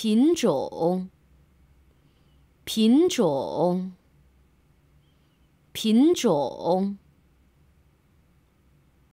品种，品种，品种。